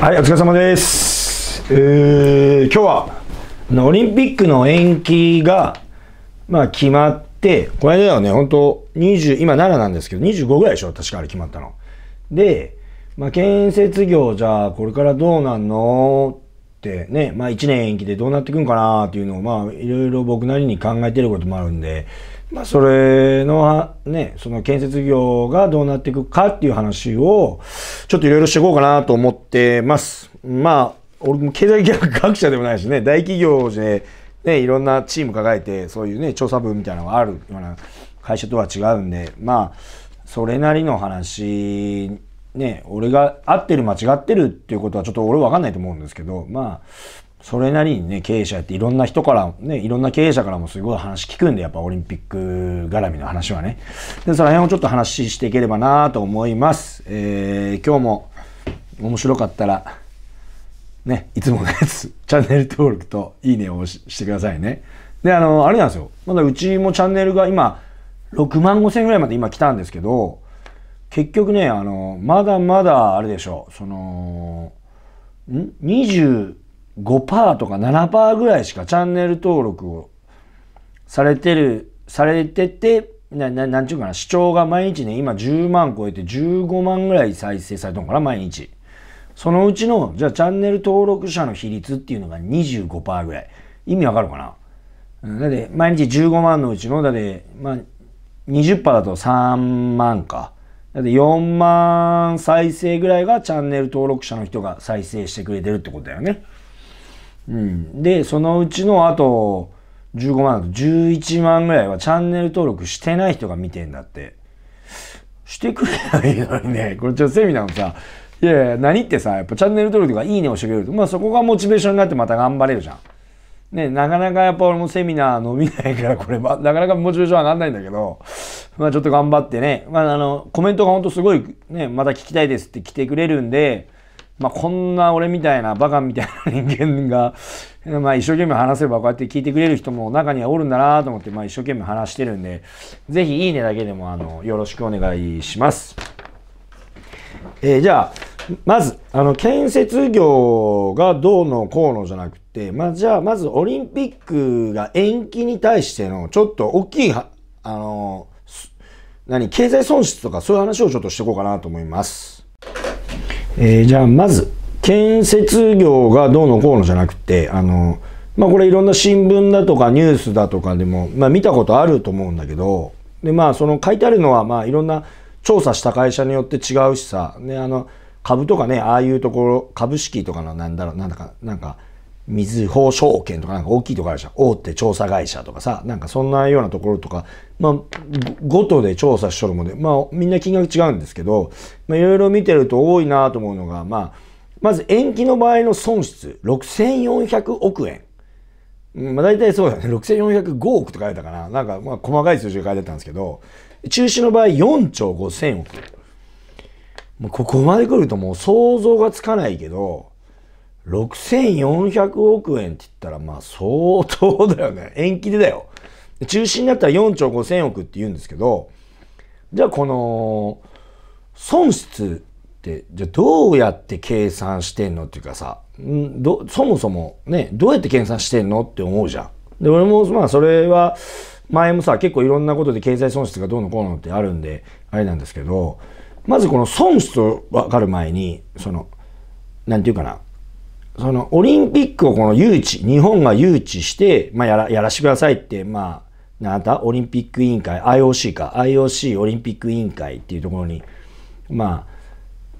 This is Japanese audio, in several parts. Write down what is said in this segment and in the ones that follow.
はい、お疲れ様です。えー、今日は、オリンピックの延期が、まあ、決まって、この間はね、本当20、今奈良なんですけど、25ぐらいでしょ、確かあれ決まったの。で、まあ、建設業、じゃあ、これからどうなんのってね、まあ、1年延期でどうなってくんかなっていうのを、まあ、いろいろ僕なりに考えてることもあるんで、まあ、それの、ね、その建設業がどうなっていくかっていう話を、ちょっといろいろしていこうかなと思ってます。まあ、俺も経済学者でもないしね、大企業で、ね、いろんなチーム抱えて、そういうね、調査部みたいなのがあるような会社とは違うんで、まあ、それなりの話、ね、俺が合ってる間違ってるっていうことはちょっと俺分かんないと思うんですけど、まあ、それなりにね、経営者やっていろんな人からね、いろんな経営者からもすごい話聞くんで、やっぱオリンピック絡みの話はね。で、その辺をちょっと話していければなと思います。えー、今日も面白かったら、ね、いつものやつ、チャンネル登録といいねを押してくださいね。で、あの、あれなんですよ。まだうちもチャンネルが今、6万5千ぐらいまで今来たんですけど、結局ね、あの、まだまだ、あれでしょう、その、ん ?20、5%とか7%ぐらいしかチャンネル登録をされてる、されてて、な、ななんちゅうかな、視聴が毎日ね、今10万超えて15万ぐらい再生されたのかな、毎日。そのうちの、じゃあチャンネル登録者の比率っていうのが25%ぐらい。意味わかるかなだって、毎日15万のうちの、だって、まあ、20%だと3万か。だって4万再生ぐらいがチャンネル登録者の人が再生してくれてるってことだよね。うん、でそのうちのあと15万だと11万ぐらいはチャンネル登録してない人が見てんだってしてくれないのにね これちょっとセミナーのさいやいや何ってさやっぱチャンネル登録とかいいねをしてくれるとまあそこがモチベーションになってまた頑張れるじゃん。ね、なかなかやっぱ俺もセミナー伸びないから、これ、ま、なかなかモチベーション上がんないんだけど、まあちょっと頑張ってね、まああの、コメントがほんとすごいね、また聞きたいですって来てくれるんで、まあ、こんな俺みたいなバカみたいな人間が、まあ、一生懸命話せばこうやって聞いてくれる人も中にはおるんだなと思って、まあ、一生懸命話してるんで、ぜひいいねだけでもあのよろしくお願いします。えー、じゃあ、まず、あの、建設業がどうのこうのじゃなくて、まあ、じゃあ、まずオリンピックが延期に対しての、ちょっと大きい、あの、何、経済損失とかそういう話をちょっとしていこうかなと思います。えー、じゃあまず建設業がどうのこうのじゃなくてあのまあこれいろんな新聞だとかニュースだとかでも、まあ、見たことあると思うんだけどでまあその書いてあるのはまあいろんな調査した会社によって違うしさ、ね、あの株とかねああいうところ株式とかのなんだろうなんだかなんか水ず証券とかなんか大きいとこあるじゃん。大手調査会社とかさ、なんかそんなようなところとか、まあ、ごとで調査しとるもんで、まあ、みんな金額違うんですけど、まあ、いろいろ見てると多いなと思うのが、まあ、まず延期の場合の損失、6400億円。まあ、大体そうだね。6405億って書いたかな。なんか、まあ、細かい数字が書いてたんですけど、中止の場合4兆5000億。ここまで来るともう想像がつかないけど、6400億円って言ったら、まあ相当だよね。延期でだよ。中止になったら4兆5000億って言うんですけど、じゃあこの、損失って、じゃあどうやって計算してんのっていうかさ、んどそもそもね、どうやって計算してんのって思うじゃん。で、俺もまあそれは、前もさ、結構いろんなことで経済損失がどうのこうのってあるんで、あれなんですけど、まずこの損失を分かる前に、その、なんていうかな、そのオリンピックをこの誘致、日本が誘致して、まあ、やら、やらしてくださいって、まあ、なんだ、オリンピック委員会、IOC か、IOC オリンピック委員会っていうところに、まあ、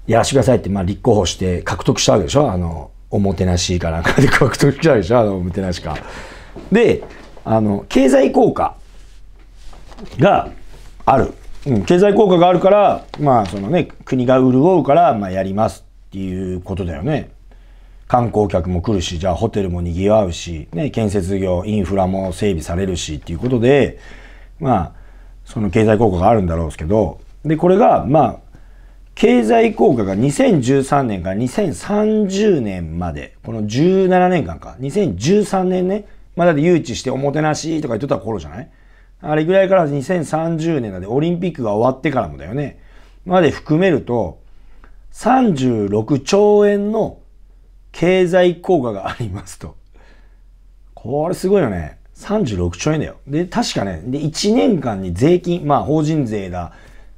やらしてくださいって、まあ、立候補して獲得したわけでしょあの、おもてなしかなんかで 獲得したわけでしょあの、おもてなしか。で、あの、経済効果がある。うん、経済効果があるから、まあ、そのね、国が潤うから、まあ、やりますっていうことだよね。観光客も来るし、じゃあホテルも賑わうし、ね、建設業、インフラも整備されるしっていうことで、まあ、その経済効果があるんだろうけど、で、これが、まあ、経済効果が2013年から2030年まで、この17年間か、2013年ね、まあ、だって誘致しておもてなしとか言ってた頃じゃないあれぐらいから2030年だで、オリンピックが終わってからもだよね。まで含めると、36兆円の経済効果がありますと。これすごいよね。36兆円だよ。で、確かね、で、1年間に税金、まあ、法人税だ、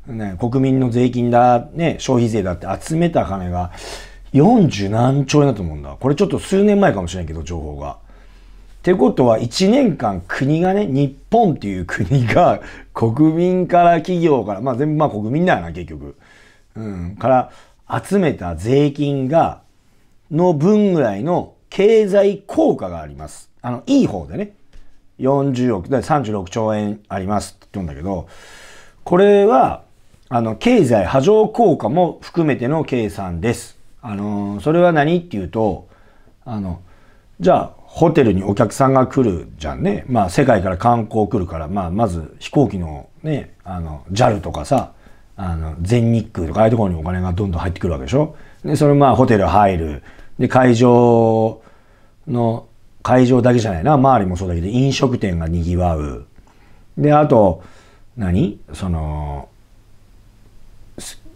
ね、国民の税金だ、ね、消費税だって集めた金が、40何兆円だと思うんだ。これちょっと数年前かもしれないけど、情報が。ってことは、1年間国がね、日本っていう国が、国民から企業から、まあ全部まあ国民だよな、結局。うん、から集めた税金が、の分ぐらいの経済効果があります。あの、いい方でね。40億、36兆円ありますって言うんだけど、これは、あの、経済波状効果も含めての計算です。あの、それは何っていうと、あの、じゃあ、ホテルにお客さんが来るじゃんね。まあ、世界から観光来るから、まあ、まず飛行機のね、あの、JAL とかさ、あの、全日空とか、ああいうところにお金がどんどん入ってくるわけでしょ。で、それまあ、ホテル入る。で、会場の、会場だけじゃないな、周りもそうだけど、飲食店が賑わう。で、あと、何その、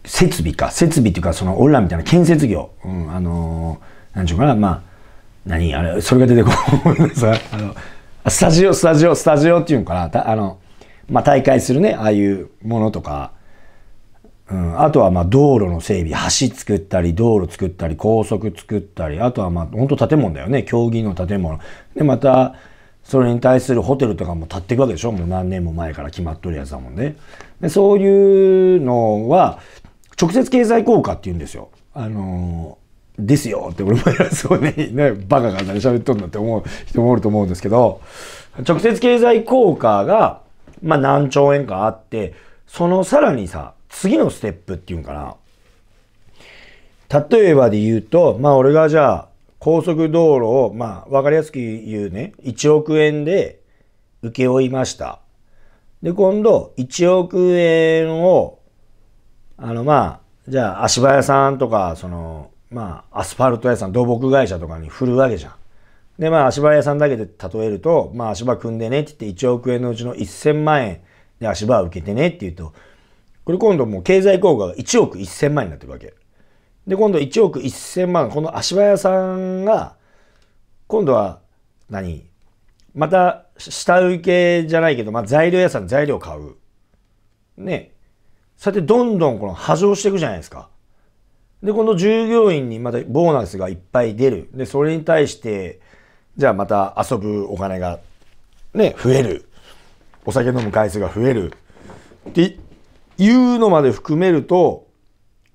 設備か。設備っていうか、その、俺らみたいな建設業。うん、あのー、てんちゅうかな、まあ、何あれ、それが出てこない。あの、スタジオ、スタジオ、スタジオっていうのかな。あの、まあ、大会するね、ああいうものとか、うん、あとはまあ道路の整備、橋作ったり、道路作ったり、高速作ったり、あとはまあ本当建物だよね、競技の建物。で、また、それに対するホテルとかも建っていくわけでしょもう何年も前から決まっとるやつだもんね。でそういうのは、直接経済効果って言うんですよ。あのー、ですよって俺も偉そうにね、バカが何喋っとんだって思う人もおると思うんですけど、直接経済効果が、まあ何兆円かあって、そのさらにさ、次のステップっていうんかな。例えばで言うと、まあ俺がじゃあ、高速道路を、まあ分かりやすく言うね、1億円で請け負いました。で、今度、1億円を、あのまあ、じゃあ足場屋さんとか、その、まあアスファルト屋さん、土木会社とかに振るわけじゃん。で、まあ、足場屋さんだけで例えると、まあ、足場組んでねって言って、1億円のうちの1000万円で足場を受けてねって言うと、これ今度もう経済効果が1億1000万になってるわけ。で、今度1億1000万、この足早さんが、今度は何また下請けじゃないけど、まあ、材料屋さん材料買う。ね。さてどんどんこの波状していくじゃないですか。で、この従業員にまたボーナスがいっぱい出る。で、それに対して、じゃあまた遊ぶお金がね、増える。お酒飲む回数が増える。っていうのまで含めると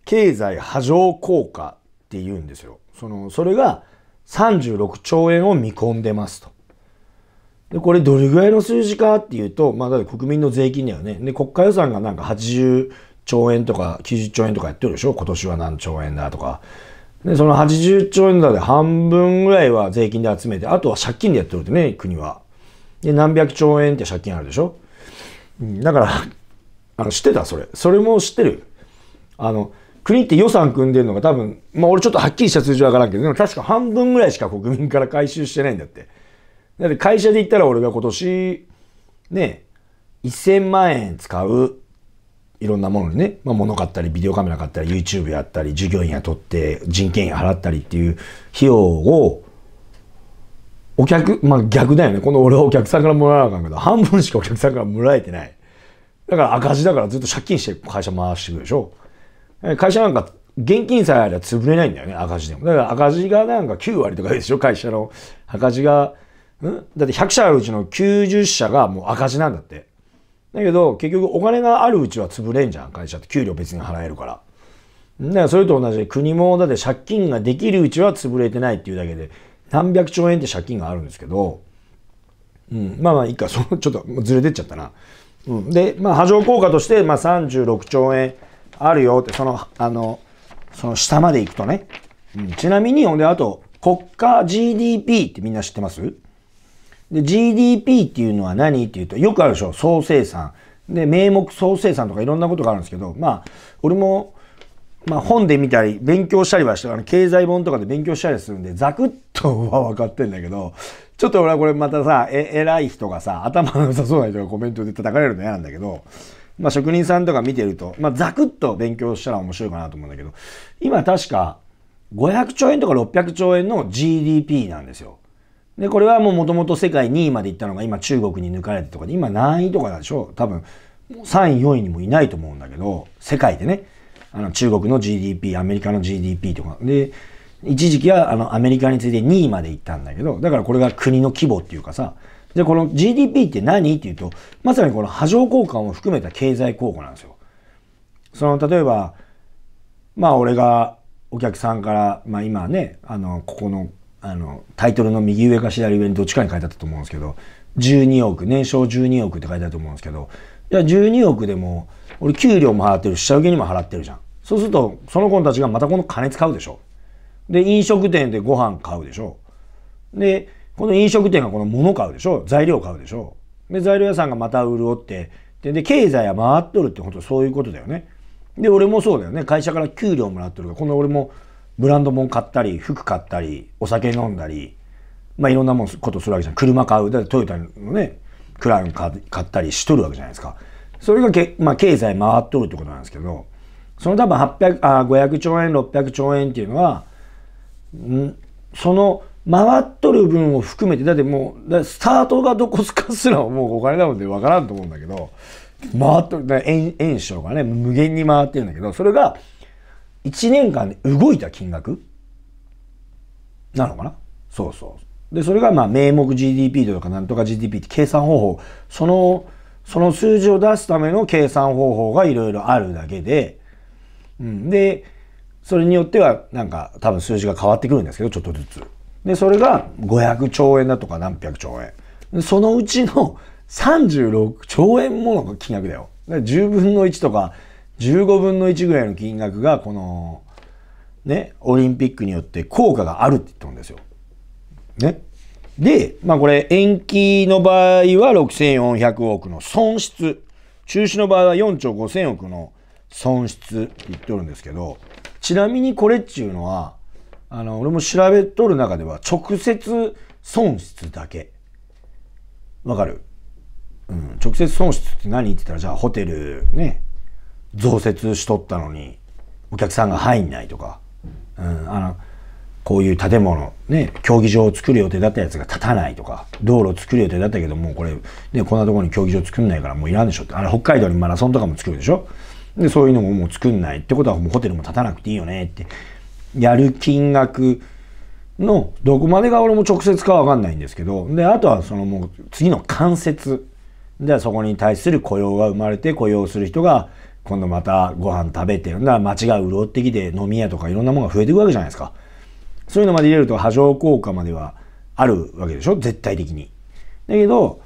経済波状効果って言うんですよ。そのそれが36兆円を見込んでますと。で、これどれぐらいの数字かっていうと、まあだって国民の税金だよね。で、国家予算がなんか80兆円とか90兆円とかやってるでしょ今年は何兆円だとか。で、その80兆円だで半分ぐらいは税金で集めて、あとは借金でやってるってね、国は。で、何百兆円って借金あるでしょだから、あの、知ってたそれ。それも知ってる。あの、国って予算組んでるのが多分、まあ俺ちょっとはっきりした数字わからんけど、でも確か半分ぐらいしか国民から回収してないんだって。だって会社で言ったら俺が今年、ね、1000万円使う、いろんなものにね、まあ、物買ったり、ビデオカメラ買ったり、YouTube やったり、従業員雇って、人件費払ったりっていう費用を、お客、まあ逆だよね。この俺はお客さんからもらわなあかんけど、半分しかお客さんからもらえてない。だから赤字だからずっと借金して会社回してくるでしょ。会社なんか現金さえあれば潰れないんだよね、赤字でも。だから赤字がなんか9割とかでしょ、会社の。赤字が、んだって100社あるうちの90社がもう赤字なんだって。だけど、結局お金があるうちは潰れんじゃん、会社って。給料別に払えるから。だからそれと同じで国も、だって借金ができるうちは潰れてないっていうだけで、何百兆円って借金があるんですけど、うん、まあまあいいか、そのちょっとずれてっちゃったな。うん、で、まあ、波状効果として、まあ、36兆円あるよって、その、あの、その下まで行くとね。うん、ちなみに、ほんで、あと、国家 GDP ってみんな知ってますで、GDP っていうのは何って言うと、よくあるでしょ、総生産。で、名目総生産とかいろんなことがあるんですけど、まあ、俺もまあ、本で見たり勉強したりはしてあの経済本とかで勉強したりするんでザクッとは分かってんだけどちょっと俺はこれまたさえ偉い人がさ頭の良さそうな人がコメントで叩かれるの嫌なんだけど、まあ、職人さんとか見てると、まあ、ザクッと勉強したら面白いかなと思うんだけど今確か500兆円とか600兆円の GDP なんですよ。でこれはもうもともと世界2位までいったのが今中国に抜かれてとかで今何位とかなんでしょう多分3位4位にもいないと思うんだけど世界でね。あの中国の GDP、アメリカの GDP とか。で、一時期はあのアメリカについて2位まで行ったんだけど、だからこれが国の規模っていうかさ、じゃこの GDP って何っていうと、まさにこの波状交換を含めた経済効果なんですよ。その、例えば、まあ俺がお客さんから、まあ今ね、あの、ここの、あの、タイトルの右上か左上にどっちかに書いてあったと思うんですけど、12億、年商12億って書いてあると思うんですけど、じゃ12億でも、俺給料も払ってるし、下請けにも払ってるじゃん。そうすると、その子たちがまたこの加熱買うでしょ。で、飲食店でご飯買うでしょ。で、この飲食店がこの物買うでしょ。材料買うでしょ。で、材料屋さんがまた潤って、で、で経済は回っとるって本当そういうことだよね。で、俺もそうだよね。会社から給料もらっとるから、この俺もブランドもん買ったり、服買ったり、お酒飲んだり、まあいろんなもんことするわけじゃん。車買う。だってトヨタのね、クラウン買ったりしとるわけじゃないですか。それがけ、まあ、経済回っとるってことなんですけど、その多分800あ500兆円、600兆円っていうのは、んその回っとる分を含めて、だってもう、スタートがどこすかすらもうお金なので分からんと思うんだけど、回っとる、円円賞がね、無限に回ってるんだけど、それが1年間で動いた金額なのかなそうそう。で、それがまあ名目 GDP とかなんとか GDP って計算方法、その、その数字を出すための計算方法がいろいろあるだけで、うん、で、それによってはなんか多分数字が変わってくるんですけど、ちょっとずつ。で、それが500兆円だとか何百兆円。そのうちの36兆円もの金額だよ。だ10分の1とか15分の1ぐらいの金額がこの、ね、オリンピックによって効果があるって言ったんですよ。ね。で、まあこれ、延期の場合は6400億の損失。中止の場合は4兆5000億の損失って言っておるんですけど、ちなみにこれっちゅうのは、あの、俺も調べとる中では直接損失だけ。わかるうん。直接損失って何って言ったら、じゃあホテルね、増設しとったのに、お客さんが入んないとか、うん、あの、こういう建物、ね、競技場を作る予定だったやつが立たないとか、道路を作る予定だったけども、うこれ、ね、こんなところに競技場作んないからもういらんでしょって、あれ北海道にマラソンとかも作るでしょで、そういうのももう作んないってことはもうホテルも立たなくていいよねって、やる金額のどこまでが俺も直接かわかんないんですけど、で、あとはそのもう次の間接、で、そこに対する雇用が生まれて雇用する人が、今度またご飯食べて、だ、街が潤ってきて飲み屋とかいろんなものが増えていくわけじゃないですか。そういうのまで入れると波状効果まではあるわけでしょ絶対的に。だけど、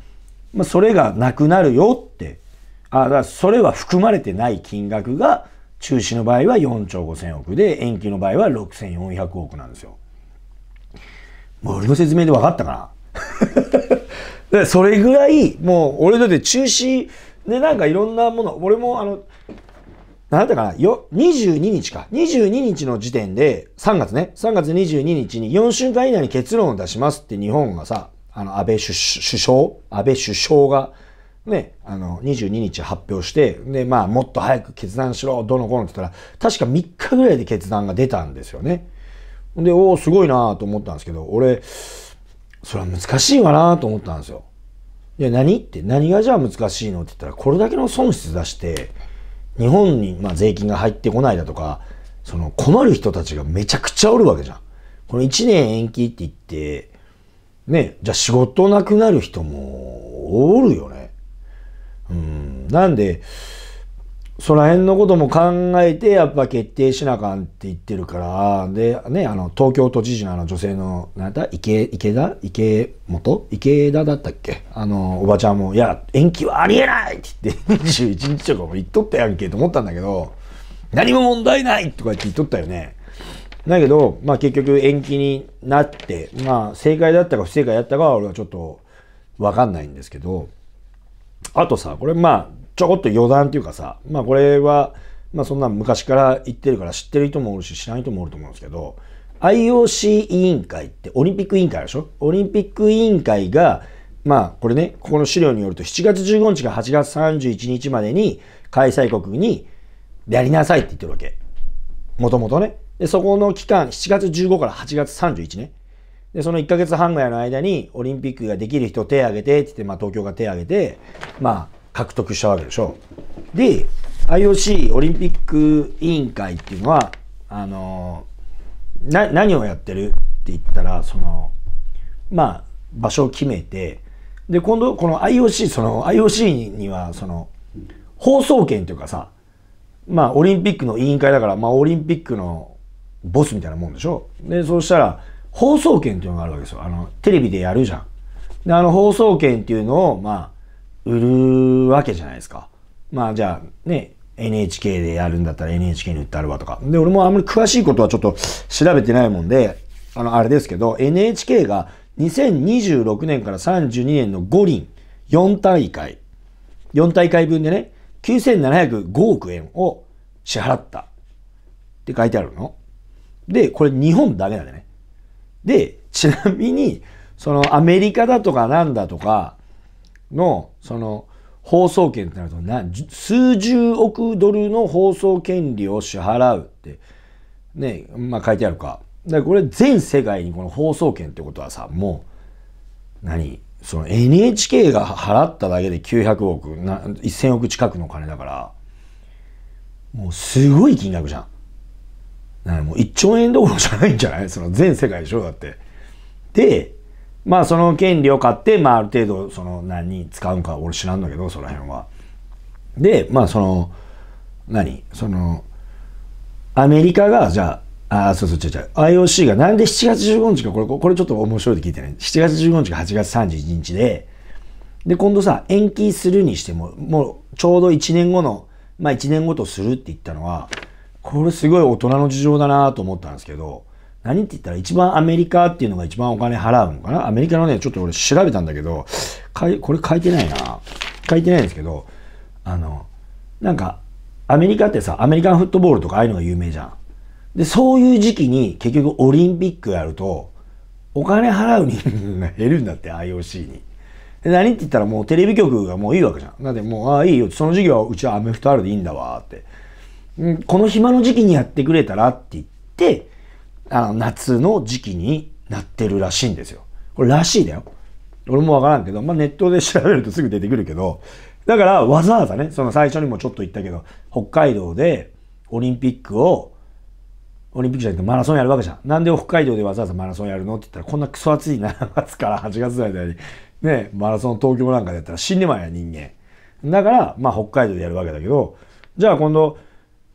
まあ、それがなくなるよって、あだからそれは含まれてない金額が中止の場合は4兆5000億で、延期の場合は6400億なんですよ。もう俺の説明で分かったかな それぐらい、もう俺だって中止でなんかいろんなもの、俺もあの、なんだかな、よ、22日か。22日の時点で、3月ね、3月22日に4週間以内に結論を出しますって日本がさ、あの、安倍首相、安倍首相が、ね、あの、22日発表して、で、まあ、もっと早く決断しろ、どのこのって言ったら、確か3日ぐらいで決断が出たんですよね。で、おお、すごいなと思ったんですけど、俺、それは難しいわなと思ったんですよ。いや、何って、何がじゃあ難しいのって言ったら、これだけの損失出して、日本にまあ税金が入ってこないだとか、その困る人たちがめちゃくちゃおるわけじゃん。この1年延期って言って、ね、じゃあ仕事なくなる人もおるよね。うん。なんで、その辺のことも考えて、やっぱ決定しなあかんって言ってるから、で、ね、あの、東京都知事のあの女性の、なんだ池、池田池本池田だったっけあの、おばちゃんも、いや、延期はありえないって言って、21日とかも言っとったやんけと思ったんだけど、何も問題ないとか言って言っとったよね。だけど、まあ結局延期になって、まあ正解だったか不正解だったかは俺はちょっとわかんないんですけど、あとさ、これまあ、ちょこっと余談っていうかさ、まあこれは、まあそんな昔から言ってるから知ってる人もおるし知らない人もおると思うんですけど、IOC 委員会ってオリンピック委員会でしょオリンピック委員会が、まあこれね、ここの資料によると7月15日から8月31日までに開催国にやりなさいって言ってるわけ。もともとね。で、そこの期間、7月15から8月31ね。で、その1ヶ月半ぐらいの間にオリンピックができる人手挙げてって言って、まあ東京が手挙げて、まあ獲得したわけでしょ。で、IOC オリンピック委員会っていうのは、あの、な、何をやってるって言ったら、その、まあ、場所を決めて、で、今度、この IOC、その IOC には、その、放送権というかさ、まあ、オリンピックの委員会だから、まあ、オリンピックのボスみたいなもんでしょで、そうしたら、放送権っていうのがあるわけですよ。あの、テレビでやるじゃん。で、あの、放送権っていうのを、まあ、売るわけじゃないですか。まあじゃあね、NHK でやるんだったら NHK に売ってあるわとか。で、俺もあんまり詳しいことはちょっと調べてないもんで、あの、あれですけど、NHK が2026年から32年の五輪、4大会、4大会分でね、9705億円を支払ったって書いてあるの。で、これ日本だけだね。で、ちなみに、そのアメリカだとかなんだとか、のその放送権ってなると何数十億ドルの放送権利を支払うってねまあ書いてあるかだからこれ全世界にこの放送権ってことはさもう何その NHK が払っただけで900億な1000億近くの金だからもうすごい金額じゃん。だもう1兆円どころじゃないんじゃないその全世界でしょだって。でまあその権利を買って、まあある程度その何に使うんか俺知らんだけど、その辺は。で、まあその、何その、アメリカが、じゃあ、あ、そうそう、違う違う。IOC がなんで7月15日か、これ、これちょっと面白いって聞いてね。7月15日か8月31日で、で、今度さ、延期するにしても、もうちょうど1年後の、まあ1年後とするって言ったのは、これすごい大人の事情だなと思ったんですけど、何って言ったら一番アメリカっていうのが一番お金払うのかなアメリカのね、ちょっと俺調べたんだけど、かいこれ書いてないな。書いてないんですけど、あの、なんか、アメリカってさ、アメリカンフットボールとかああいうのが有名じゃん。で、そういう時期に結局オリンピックやると、お金払う人間が減るんだって、IOC に。で、何って言ったらもうテレビ局がもういいわけじゃん。なんでもう、ああ、いいよ。その時期はうちはアメフトあるでいいんだわ、って。この暇の時期にやってくれたらって言って、あの夏の時期になってるらしいんですよ。これらしいだよ。俺もわからんけど、まあ、ネットで調べるとすぐ出てくるけど、だからわざわざね、その最初にもちょっと言ったけど、北海道でオリンピックを、オリンピックじゃなくてマラソンやるわけじゃん。なんで北海道でわざわざマラソンやるのって言ったら、こんなクソ暑い7月から8月ぐの間に、ね、マラソン東京なんかでやったら死んでまいや、人間。だから、まあ北海道でやるわけだけど、じゃあ今度、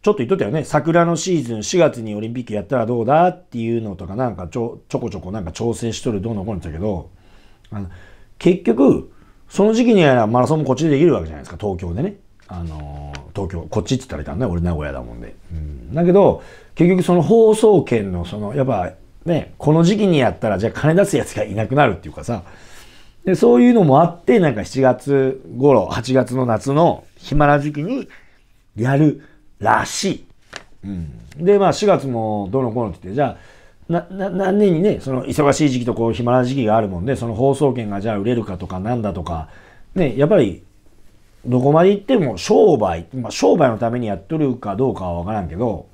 ちょっと言っとったよね。桜のシーズン4月にオリンピックやったらどうだっていうのとかなんかちょちょこちょこなんか調整しとるどうのこうのってたけど、あの結局、その時期にはマラソンもこっちでできるわけじゃないですか、東京でね。あのー、東京、こっちって言ったらいたんだね、俺名古屋だもんで。うん、だけど、結局その放送権のその、やっぱね、この時期にやったらじゃあ金出すやつがいなくなるっていうかさ、でそういうのもあって、なんか7月頃、8月の夏の暇な時期にやるらしい。うん、で、まあ4月もどのこうのって言って、じゃあ、な、な、何年にね、その忙しい時期とこう暇な時期があるもんで、その放送権がじゃあ売れるかとかなんだとか、ね、やっぱり、どこまで行っても商売、まあ商売のためにやっとるかどうかは分からんけど、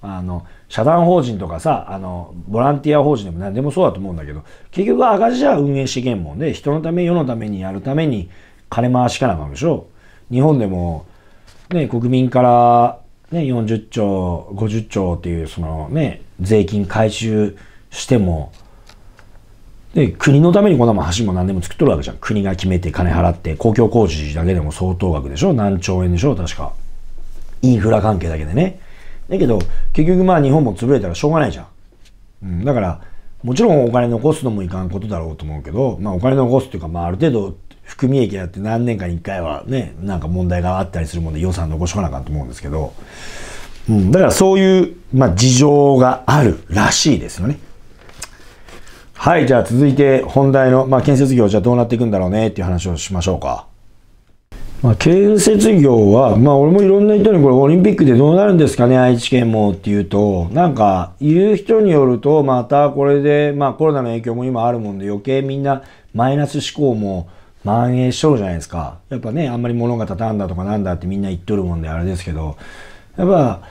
あの、社団法人とかさ、あの、ボランティア法人でも何でもそうだと思うんだけど、結局赤字じゃ運営してけんもんで、人のため、世のためにやるために金回しかなかんでしょ。日本でも、ね、国民から、ね、40兆、50兆っていう、そのね、税金回収しても、で、国のためにこんな橋も何でも作っとるわけじゃん。国が決めて金払って、公共工事だけでも相当額でしょ何兆円でしょ確か。インフラ関係だけでね。だけど、結局まあ日本も潰れたらしょうがないじゃん。うん、だから、もちろんお金残すのもいかんことだろうと思うけど、まあお金残すっていうか、まあある程度含み益だって何年かに1回はね、なんか問題があったりするもんで予算残しとかなかと思うんですけど、うん、だからそういう、まあ、事情があるらしいですよね。はい、じゃあ続いて本題の、まあ、建設業じゃどうなっていくんだろうねっていう話をしましょうか。まあ、建設業は、まあ俺もいろんな人にこれオリンピックでどうなるんですかね、愛知県もっていうと、なんか言う人によると、またこれで、まあコロナの影響も今あるもんで余計みんなマイナス思考も蔓延しとるじゃないですか。やっぱね、あんまり物が畳んだとかなんだってみんな言っとるもんであれですけど、やっぱ、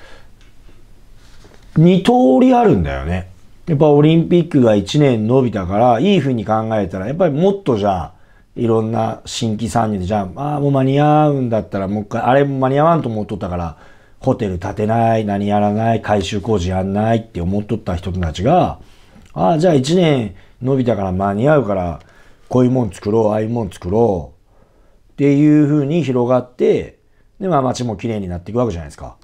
二通りあるんだよね。やっぱオリンピックが一年伸びたから、いい風に考えたら、やっぱりもっとじゃあ、いろんな新規参入で、じゃあ、ああ、もう間に合うんだったら、もう一回、あれも間に合わんと思っとったから、ホテル建てない、何やらない、改修工事やんないって思っとった人たちが、ああ、じゃあ一年伸びたから間に合うから、こういうもん作ろう、ああいうもん作ろう、っていうふうに広がって、で、まあ街も綺麗になっていくわけじゃないですか。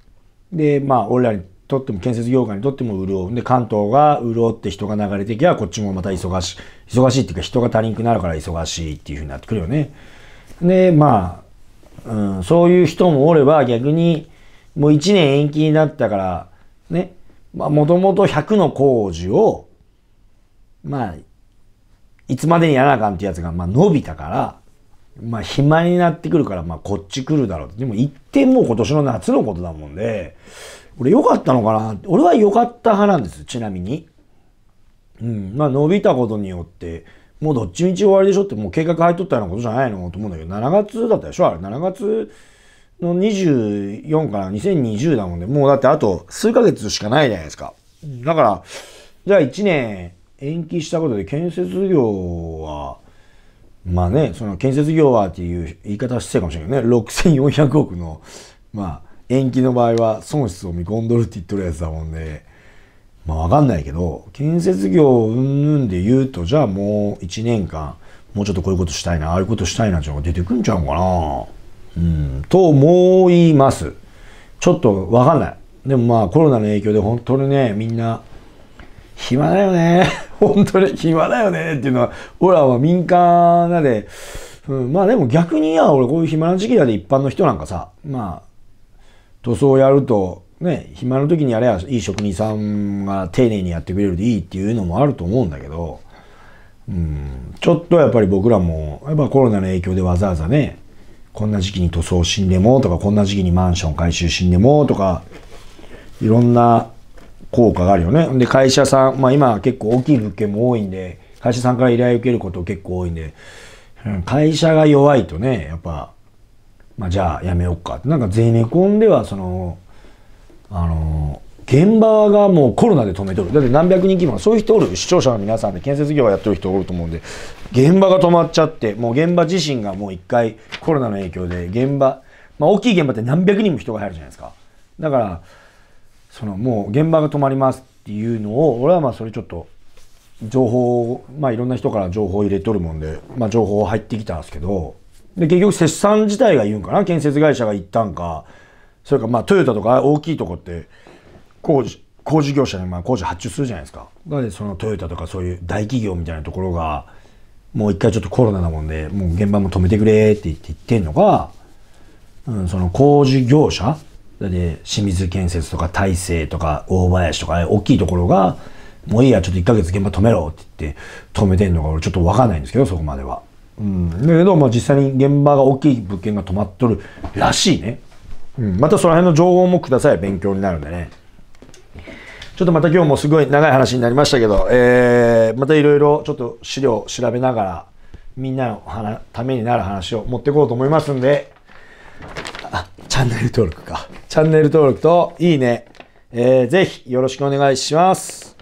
で、まあ俺らにとっても建設業界にとっても潤う。で、関東が潤って人が流れてきゃ、こっちもまた忙しい。忙しいっていうか人が足りんくなるから忙しいっていうふうになってくるよね。で、まあ、うん、そういう人もおれば逆に、もう1年延期になったから、ね、まあもともと100の工事を、まあ、いつまでにやらなあかんってやつが、まあ、伸びたから、まあ、暇になってくるから、まあ、こっち来るだろうでも、一点もう今年の夏のことだもんで、俺良かったのかな俺は良かった派なんです、ちなみに。うん。まあ、伸びたことによって、もうどっちみち終わりでしょって、もう計画入っとったようなことじゃないのと思うんだけど、7月だったでしょあれ、7月の24から2020だもんで、もうだってあと数ヶ月しかないじゃないですか。だから、じゃあ1年、延期したことで建設業は、まあね、その建設業はっていう言い方はしてかもしれないけどね、6400億の、まあ、延期の場合は損失を見込んどるって言ってるやつだもんで、まあわかんないけど、建設業うんぬんで言うと、じゃあもう1年間、もうちょっとこういうことしたいな、ああいうことしたいなっていうのが出てくんちゃうかな。うん、と思います。ちょっとわかんない。でもまあコロナの影響で本当にね、みんな、暇だよね。本当に暇だよね。っていうのは、俺らは民間なで、うん、まあでも逆にや、俺こういう暇な時期だで一般の人なんかさ、まあ、塗装やると、ね、暇の時にやればいい職人さんが丁寧にやってくれるでいいっていうのもあると思うんだけど、うん、ちょっとやっぱり僕らも、やっぱコロナの影響でわざわざね、こんな時期に塗装死んでもとか、こんな時期にマンション改修死んでもとか、いろんな効果があるよね。で、会社さん、まあ今結構大きい物件も多いんで、会社さんから依頼を受けること結構多いんで、うん、会社が弱いとね、やっぱ、まあじゃあやめようかって。なんかゼネコンではその、あの、現場がもうコロナで止めとる。だって何百人規模そういう人おる。視聴者の皆さんで建設業やってる人おると思うんで、現場が止まっちゃって、もう現場自身がもう一回コロナの影響で現場、まあ大きい現場って何百人も人が入るじゃないですか。だから、そのもう現場が止まりますっていうのを俺はまあそれちょっと情報まあいろんな人から情報入れとるもんで、まあ、情報入ってきたんですけどで結局節産自体が言うんかな建設会社が言ったんかそれかまあトヨタとか大きいとこって工事工事業者にまあ工事発注するじゃないですか。なのでそのトヨタとかそういう大企業みたいなところがもう一回ちょっとコロナなもんでもう現場も止めてくれって言って言ってんのが、うん、その工事業者で清水建設とか大成とか大林とか大きいところがもういいやちょっと1ヶ月現場止めろって言って止めてんのが俺ちょっと分かんないんですけどそこまでは。うん、だけど、まあ、実際に現場が大きい物件が止まっとるらしいね、うん、またその辺の情報もください勉強になるんでねちょっとまた今日もすごい長い話になりましたけど、えー、またいろいろちょっと資料調べながらみんなのためになる話を持っていこうと思いますんでチャンネル登録か。チャンネル登録といいね。えー、ぜひよろしくお願いします。